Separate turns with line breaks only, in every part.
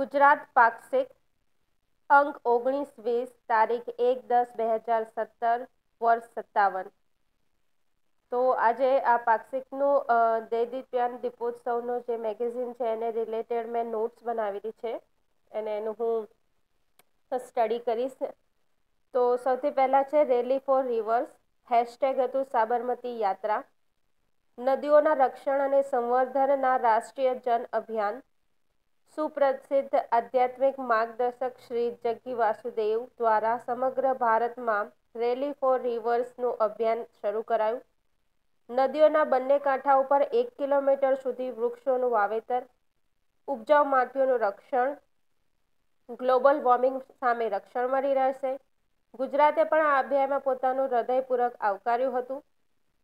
ગુજરાત પાક્ષિક અંક ઓગણીસ વીસ તારીખ એક દસ બે હજાર સત્તર વર્ષ સત્તાવન તો આજે આ પાક્ષિકનું દૈદિત્યાન દીપોત્સવનું જે મેગેઝિન છે એને રિલેટેડ મેં નોટ્સ બનાવેલી છે અને એનું હું સ્ટડી કરીશ તો સૌથી પહેલાં છે રેલી ફોર રિવર્સ હેશટેગ હતું સાબરમતી યાત્રા નદીઓના રક્ષણ અને સંવર્ધનના રાષ્ટ્રીય જન અભિયાન સુપ્રસિદ્ધ આધ્યાત્મિક માર્ગદર્શક શ્રી જગ્ગી વાસુદેવ દ્વારા સમગ્ર ભારતમાં રેલી ફોર રિવર્સનું અભિયાન શરૂ કરાયું નદીઓના બંને કાંઠા ઉપર એક કિલોમીટર સુધી વૃક્ષોનું વાવેતર ઉપજાઉ માટીઓનું રક્ષણ ગ્લોબલ વોર્મિંગ સામે રક્ષણ મળી રહેશે ગુજરાતે પણ આ અભિયાનમાં પોતાનું હૃદયપૂર્વક આવકાર્યું હતું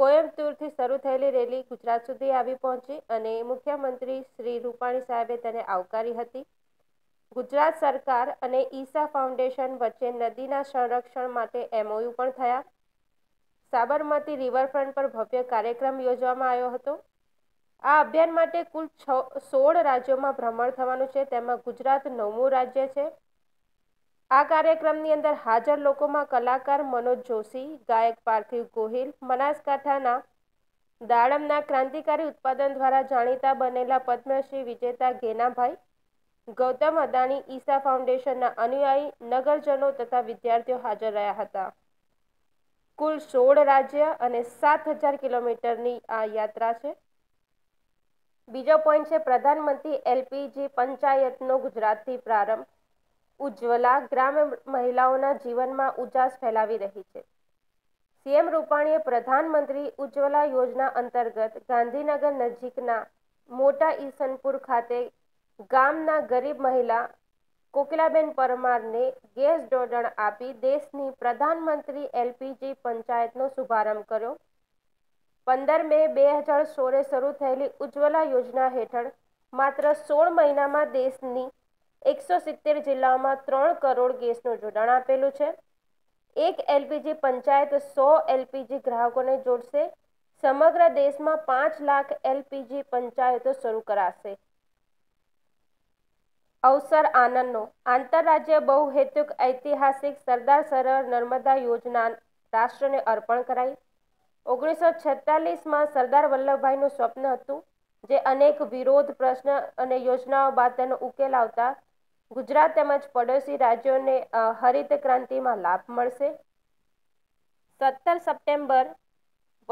કોયમ્બતુરથી શરૂ થયેલી રેલી ગુજરાત સુધી આવી પહોંચી અને મુખ્યમંત્રી શ્રી રૂપાણી સાહેબે તેને આવકારી હતી ગુજરાત સરકાર અને ઈસા ફાઉન્ડેશન વચ્ચે નદીના સંરક્ષણ માટે એમઓયુ પણ થયા સાબરમતી રિવરફ્રન્ટ પર ભવ્ય કાર્યક્રમ યોજવામાં આવ્યો હતો આ અભિયાન માટે કુલ છ સોળ રાજ્યોમાં ભ્રમણ થવાનું છે તેમાં ગુજરાત નવમું રાજ્ય છે આ કાર્યક્રમની અંદર હાજર લોકોમાં કલાકાર મનોજ જોશી ગાયક પાર્થિવ ગોહિલ બનાસકાંઠાના દાડમના ક્રાંતિકારી ઉત્પાદન દ્વારા જાણીતા બનેલા પદ્મશ્રી વિજેતા ઘેનાભાઈ ગૌતમ અદાણી ઈસા ફાઉન્ડેશનના અનુયાયી નગરજનો તથા વિદ્યાર્થીઓ હાજર રહ્યા હતા કુલ સોળ રાજ્ય અને સાત હજાર કિલોમીટરની આ યાત્રા છે બીજો પોઈન્ટ છે પ્રધાનમંત્રી એલપીજી પંચાયતનો ગુજરાતથી પ્રારંભ ઉજ્જવલા ગ્રામ્ય મહિલાઓના જીવનમાં ઉજાસ ફેલાવી રહી છે સીએમ રૂપાણીએ પ્રધાનમંત્રી ઉજ્જવલા યોજના અંતર્ગત ગાંધીનગર નજીકના મોટા ઈસનપુર ખાતે ગામના ગરીબ મહિલા કોકિલાબેન પરમારને ગેસ જોડાણ આપી દેશની પ્રધાનમંત્રી એલપીજી પંચાયતનો શુભારંભ કર્યો પંદર મે બે હજાર સોળે શરૂ થયેલી ઉજ્જવલા યોજના હેઠળ માત્ર સોળ મહિનામાં દેશની એકસો સિત્તેર જિલ્લાઓમાં ત્રણ કરોડ ગેસનું જોડાણ આપેલું છે એક એલપીજી પંચાયત સો એલપીજી ગ્રાહકોને જોડશે સમગ્ર દેશમાં પાંચ લાખ એલપીજી પંચાયતો શરૂ કરાશે અવસર આનંદનો આંતરરાજ્ય બહુહેતુક ઐતિહાસિક સરદાર સરોવર નર્મદા યોજના રાષ્ટ્રને અર્પણ કરાઈ ઓગણીસો છેતાલીસમાં સરદાર વલ્લભભાઈનું સ્વપ્ન હતું જે અનેક વિરોધ પ્રશ્ન અને યોજનાઓ બાદ તેનો ઉકેલ આવતા ગુજરાત તેમજ પડોશી રાજ્યોને હરિત ક્રાંતિમાં લાભ મળશે સત્તર સપ્ટેમ્બર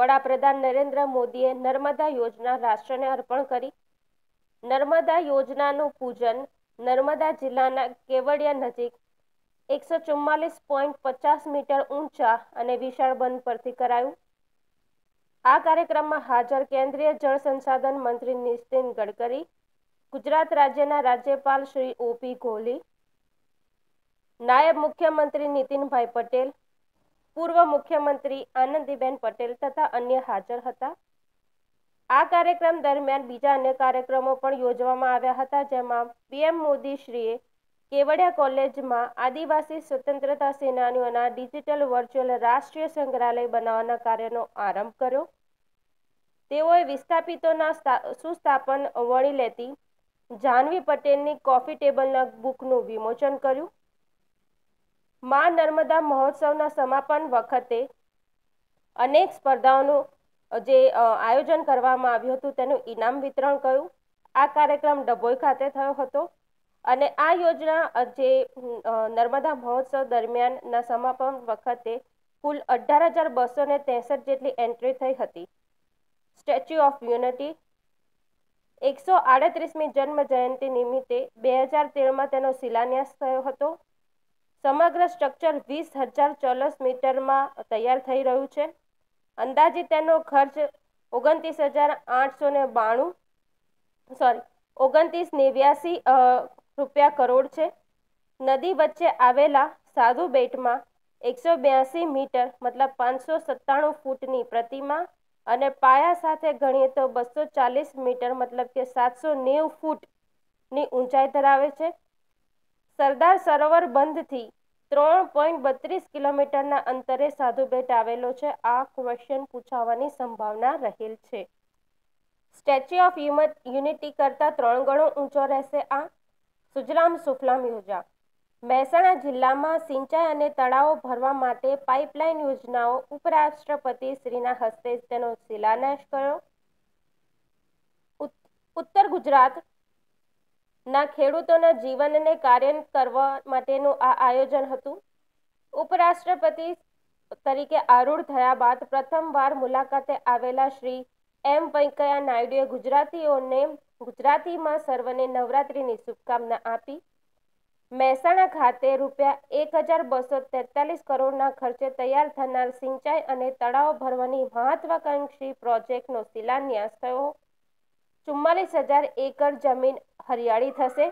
વડાપ્રધાન નરેન્દ્ર મોદીએ નર્મદા યોજના રાષ્ટ્રને અર્પણ કરી નર્મદા યોજનાનું પૂજન નર્મદા જિલ્લાના કેવડિયા નજીક એકસો ચુમ્માલીસ પોઈન્ટ પચાસ મીટર ઊંચા અને વિશાળ બંધ પરથી કરાયું આ કાર્યક્રમમાં હાજર કેન્દ્રીય જળ સંસાધન મંત્રી નિતિન ગડકરી ગુજરાત રાજ્યના રાજ્યપાલ શ્રી ઓપી કોહલી નાયબ મુખ્યમંત્રી નીતિનભાઈ પટેલ પૂર્વ મુખ્યમંત્રી આનંદીબેન પટેલ તથા અન્ય હાજર હતા આ કાર્યક્રમ દરમિયાન બીજા અન્ય કાર્યક્રમો પણ યોજવામાં આવ્યા હતા જેમાં પીએમ મોદી શ્રીએ કેવડિયા કોલેજમાં આદિવાસી સ્વતંત્રતા સેનાનીઓના ડિજિટલ વર્ચ્યુઅલ રાષ્ટ્રીય સંગ્રહાલય બનાવવાના કાર્યનો આરંભ કર્યો તેઓએ વિસ્થાપિતોના સુસ્થાપન વણી લેતી જાહ્નવી પટેલની કોફી ટેબલના બુકનું વિમોચન કર્યું મા નર્મદા મહોત્સવના સમાપન વખતે અનેક સ્પર્ધાઓનું જે આયોજન કરવામાં આવ્યું હતું તેનું ઇનામ વિતરણ કર્યું આ કાર્યક્રમ ડભોઈ ખાતે થયો હતો અને આ યોજના જે નર્મદા મહોત્સવ દરમિયાનના સમાપન વખતે કુલ અઢાર હજાર બસો ને ત્રેસઠ જેટલી એન્ટ્રી થઈ હતી સ્ટેચ્યુ ઓફ યુનિટી એકસો આડત્રીસમી જન્મ જયંતિ નિમિત્તે બે હજાર તેરમાં તેનો શિલાન્યાસ થયો હતો સમગ્ર સ્ટ્રક્ચર વીસ હજાર ચોરસ મીટરમાં તૈયાર થઈ રહ્યું છે અંદાજે તેનો ખર્ચ ઓગણત્રીસ હજાર આઠસો ને બાણું સોરી ઓગણત્રીસ નેવ્યાસી રૂપિયા કરોડ છે નદી વચ્ચે આવેલા સાધુ બેટમાં એકસો બ્યાસી મીટર મતલબ પાંચસો સત્તાણું ફૂટની પ્રતિમા અને પાયા સાથે ગણીએ તો બસો ચાલીસ મીટર મતલબ કે સાતસો નેવું ફૂટની ઊંચાઈ ધરાવે છે સરદાર સરોવર બંધથી ત્રણ પોઈન્ટ બત્રીસ કિલોમીટરના અંતરે સાધુ બેટ આવેલો છે આ ક્વેશ્ચન પૂછાવાની સંભાવના રહેલ છે સ્ટેચ્યુ ઓફ યુનિટી કરતાં ત્રણ ગણો ઊંચો રહેશે આ સુજરામ સુફલામ યોજા મહેસાણા જિલ્લામાં સિંચાઈ અને તળાવો ભરવા માટે પાઇપલાઇન યોજનાઓ ઉપરાષ્ટ્રપતિ શ્રીના હસ્તે તેનો શિલાન્યાસ કર્યો ઉત્તર ગુજરાત ના ખેડૂતોના જીવનને કાર્ય કરવા માટેનું આ આયોજન હતું ઉપરાષ્ટ્રપતિ તરીકે આરૂઢ થયા બાદ પ્રથમવાર મુલાકાતે આવેલા શ્રી એમ વેંકૈયા નાયડુએ ગુજરાતીઓને ગુજરાતીમાં સર્વને નવરાત્રિની શુભકામના આપી મહેસાણા ખાતે રૂપિયા એક હજાર બસો તેતાલીસ કરોડના ખર્ચે તૈયાર થનાર સિંચાઈ અને તળાવ ભરવાની મહત્વાકાંક્ષી પ્રોજેક્ટનો શિલાન્યાસ થયો ચુમ્માલીસ હજાર એકર જમીન હરિયાળી થશે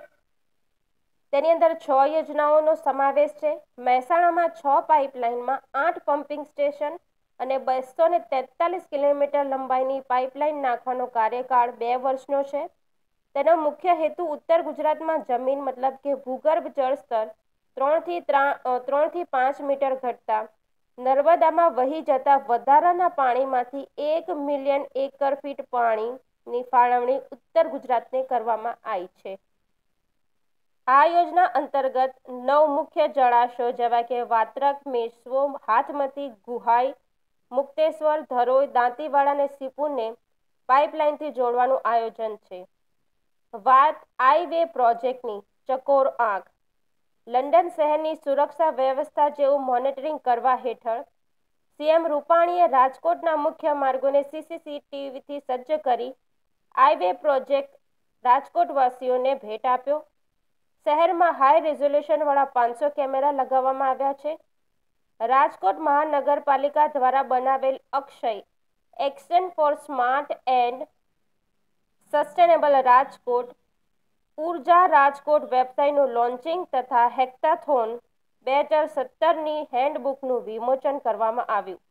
તેની અંદર છ યોજનાઓનો સમાવેશ છે મહેસાણામાં છ પાઇપલાઇનમાં આઠ પમ્પિંગ સ્ટેશન અને બસો ને તેતાલીસ કિલોમીટર લંબાઈની પાઇપલાઇન નાખવાનો કાર્યકાળ બે વર્ષનો છે તેનો મુખ્ય હેતુ ઉત્તર ગુજરાતમાં જમીન મતલબ કે ભૂગર્ભ જળ સ્તર ત્રણથી ત્રણથી પાંચ મીટર ઘટતા નર્મદામાં વહી જતા વધારાના પાણીમાંથી એક મિલિયન એકર ફીટ પાણીની ફાળવણી ઉત્તર ગુજરાતને કરવામાં આવી છે આ યોજના અંતર્ગત નવ મુખ્ય જળાશયો જેવા કે વાત્રક મેસવો હાથમતી ગુહાઈ મુક્તેશ્વર ધરોઈ દાંતીવાડા અને સિપુને પાઇપલાઇનથી જોડવાનું આયોજન છે વાત આઈ વે પ્રોજેક્ટની ચકોર આંખ લંડન શહેરની સુરક્ષા વ્યવસ્થા જેવું મોનિટરિંગ કરવા હેઠળ સીએમ રૂપાણીએ રાજકોટના મુખ્ય માર્ગોને સીસીટીવીથી સજ્જ કરી આઈવે પ્રોજેક્ટ રાજકોટવાસીઓને ભેટ આપ્યો શહેરમાં હાઈ રેઝોલ્યુશનવાળા પાંચસો કેમેરા લગાવવામાં આવ્યા છે રાજકોટ મહાનગરપાલિકા દ્વારા બનાવેલ Akshay action for smart and sustainable Rajkot ઉર્જા રાજકોટ વેબસાઇટનું લોન્ચિંગ તથા હેક્ટાથોન બે હજાર સત્તરની હેન્ડબુકનું વિમોચન કરવામાં આવ્યું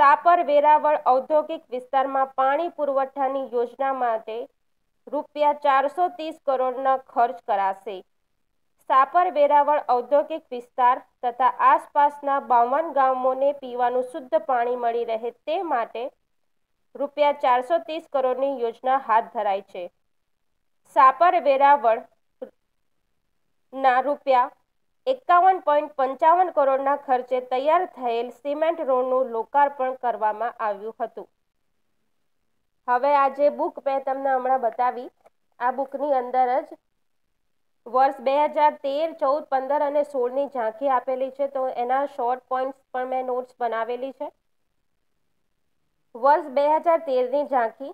સાપર વેરાવળ ઔદ્યોગિક વિસ્તારમાં પાણી પુરવઠાની યોજના માટે રૂપિયા ચારસો ત્રીસ કરોડના ખર્ચ કરાશે સાપર વેરાવળ ઔદ્યોગિક વિસ્તાર તથા આસપાસના બાવન ગામોને પીવાનું શુદ્ધ પાણી મળી રહે તે માટે રૂપિયા ચારસો ત્રીસ કરોડની યોજના હાથ ધરાઈ છે સાપર વેરાવળ ના રૂપિયા એકાવન પોઈન્ટ પંચાવન કરોડના ખર્ચે તૈયાર થયેલ સિમેન્ટ રોડનું લોકાર્પણ કરવામાં આવ્યું હતું હવે આ જે બુક મેં તમને હમણાં બતાવી આ બુકની અંદર જ વર્ષ બે હજાર તેર ચૌદ પંદર અને સોળની ઝાંખી આપેલી છે તો એના શોર્ટ પોઈન્ટ્સ પણ મેં નોટ્સ બનાવેલી છે વર્ષ બે હજાર તેરની ઝાંખી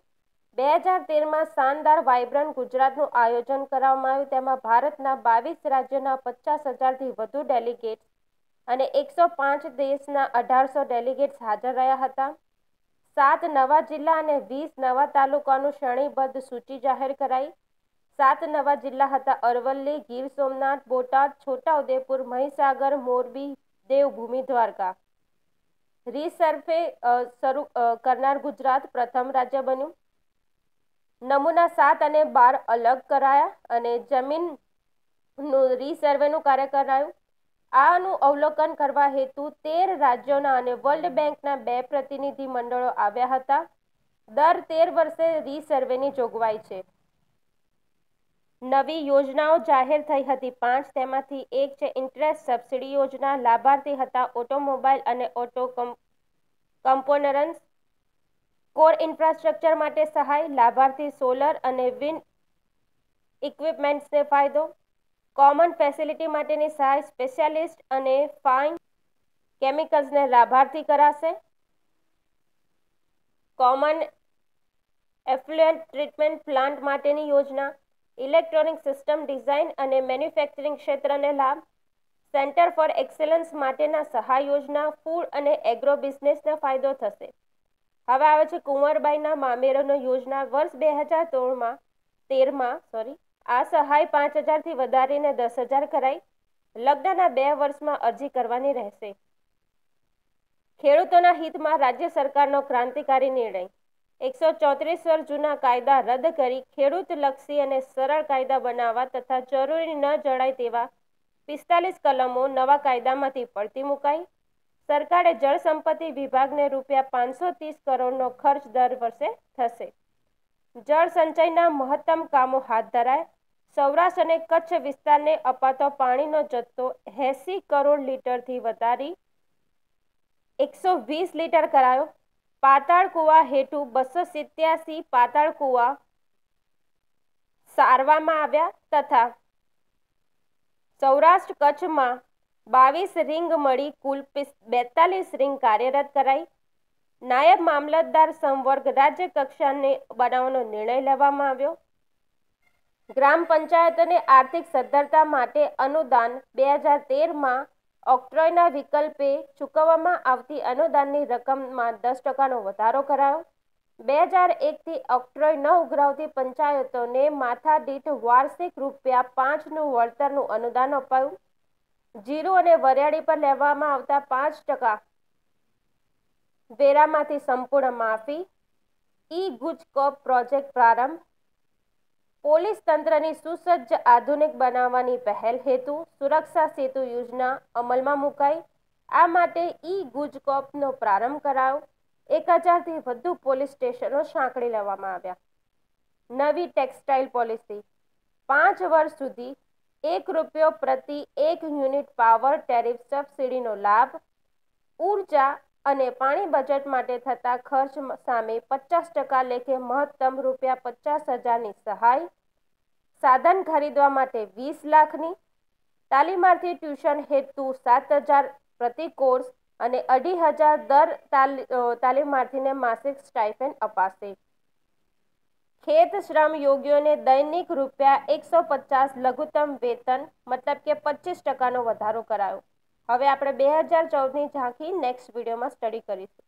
બે હજાર તેરમાં શાનદાર વાઇબ્રન્ટ ગુજરાતનું આયોજન કરવામાં આવ્યું તેમાં ભારતના બાવીસ રાજ્યોના પચાસ હજારથી વધુ ડેલિગેટ્સ અને એકસો પાંચ દેશના અઢારસો ડેલિગેટ્સ હાજર રહ્યા હતા સાત નવા જિલ્લા અને વીસ નવા તાલુકાનું શ્રેણીબદ્ધ સૂચિ જાહેર કરાઈ સાત નવા જિલ્લા હતા અરવલ્લી ગીર સોમનાથ બોટાદ છોટાઉદેપુર મહીસાગર મોરબી દેવભૂમિ દ્વારકા રીસર્વે શરૂ કરનાર ગુજરાત પ્રથમ રાજ્ય બન્યું નમૂના સાત અને બાર અલગ કરાયા અને જમીનનું રીસર્વેનું કાર્ય કરાયું આનું અવલોકન કરવા હેતુ તેર રાજ્યોના અને વર્લ્ડ બેંકના બે પ્રતિનિધિ મંડળો આવ્યા હતા દર તેર વર્ષે રીસર્વેની જોગવાઈ છે નવી યોજનાઓ જાહેર થઈ હતી પાંચ તેમાંથી એક છે ઇન્ટરેસ્ટ સબસિડી યોજના લાભાર્થી હતા ઓટોમોબાઈલ અને ઓટો કમ્પોનરન્સ કોર ઇન્ફ્રાસ્ટ્રક્ચર માટે સહાય લાભાર્થી સોલર અને વિન્ડ ઇક્વિપમેન્ટ્સને ફાયદો કોમન ફેસિલિટી માટેની સહાય સ્પેશિયાલિસ્ટ અને ફાઇન કેમિકલ્સને લાભાર્થી કરાશે કોમન એફ્લુએન્ટ ટ્રીટમેન્ટ પ્લાન્ટ માટેની યોજના ઇલેક્ટ્રોનિક સિસ્ટમ ડિઝાઇન અને મેન્યુફેક્ચરિંગ ક્ષેત્રને લાભ સેન્ટર ફોર એક્સેલન્સ માટેના સહાય યોજના ફૂડ અને એગ્રો બિઝનેસને ફાયદો થશે હવે આવે છે કુંવરબાઈના મામેરોનો યોજના વર્ષ બે હજાર ત્રણમાં તેરમાં સોરી આ સહાય પાંચ હજારથી વધારીને દસ હજાર કરાઈ લગ્નના બે વર્ષમાં અરજી કરવાની રહેશે ખેડૂતોના હિતમાં રાજ્ય સરકારનો ક્રાંતિકારી નિર્ણય એકસો ચોત્રીસ વર્ષ જૂના કાયદા રદ કરી ખેડૂતલક્ષી અને સરળ કાયદા બનાવવા તથા જરૂરી ન જળાય તેવા પિસ્તાલીસ કલમો નવા કાયદામાંથી પડતી મુકાઈ સરકારે જળસંપત્તિ વિભાગને રૂપિયા પાંચસો ત્રીસ કરોડનો ખર્ચ દર વર્ષે થશે જળ સંચયના મહત્તમ કામો હાથ ધરાય સૌરાષ્ટ્ર અને કચ્છ વિસ્તારને અપાતો પાણીનો જથ્થો એંસી કરોડ લીટરથી વધારી એકસો વીસ લીટર કરાયો પાતાળકુવા હેઠળ બસો સિત્યાસી પાતાળકુવા સારવામાં આવ્યા તથા સૌરાષ્ટ્ર કચ્છમાં બાવીસ રિંગ મળી કુલ બેતાલીસ રિંગ કાર્યરત કરાઈ નાયબ મામલતદાર સંવર્ગ રાજ્ય કક્ષાને બનાવવાનો નિર્ણય લેવામાં આવ્યો ગ્રામ પંચાયતોને આર્થિક સદ્ધરતા માટે અનુદાન બે હજાર તેરમાં ઓક્ટ્રોયના વિકલ્પે ચૂકવવામાં આવતી અનુદાનની રકમમાં દસ ટકાનો વધારો કરાયો બે હજાર એકથી ઓક્ટ્રોય ન ઉઘરાવતી પંચાયતોને માથાદીઠ વાર્ષિક રૂપિયા પાંચનું વળતરનું અનુદાન અપાયું જીરું અને વરિયાળી પર લેવામાં આવતા પાંચ ટકા વેરામાંથી સંપૂર્ણ માફી ઈ ગુજકોપ પ્રોજેક્ટ પ્રારંભ પોલીસ તંત્રની સુસજ્જ આધુનિક બનાવવાની પહેલ હેતુ સુરક્ષા સેતુ યોજના અમલમાં મુકાઈ આ માટે ઈ ગુજકોપનો પ્રારંભ કરાયો એક હજારથી વધુ પોલીસ સ્ટેશનો સાંકળી લેવામાં આવ્યા નવી ટેક્સટાઇલ પોલિસી પાંચ વર્ષ સુધી એક રૂપિયો પ્રતિ એક યુનિટ પાવર ટેરિફ સબસિડીનો લાભ ઉર્જા અને પાણી બજેટ માટે થતા ખર્ચ સામે પચાસ ટકા લેખે મહત્તમ રૂપિયા પચાસ હજારની સહાય સાધન ખરીદવા માટે વીસ લાખની તાલીમાર્થી ટ્યુશન હેતુ સાત હજાર પ્રતિ કોર્સ અને અઢી હજાર દર તાલીમાર્થીને માસિક સ્ટાઇફેન અપાશે ખેત શ્રમ યોગીઓને દૈનિક રૂપિયા એકસો પચાસ લઘુત્તમ વેતન મતલબ કે પચીસ ટકાનો વધારો કરાયો હવે આપણે બે હજાર ચૌદની ઝાંખી નેક્સ્ટ વિડીયોમાં સ્ટડી કરીશું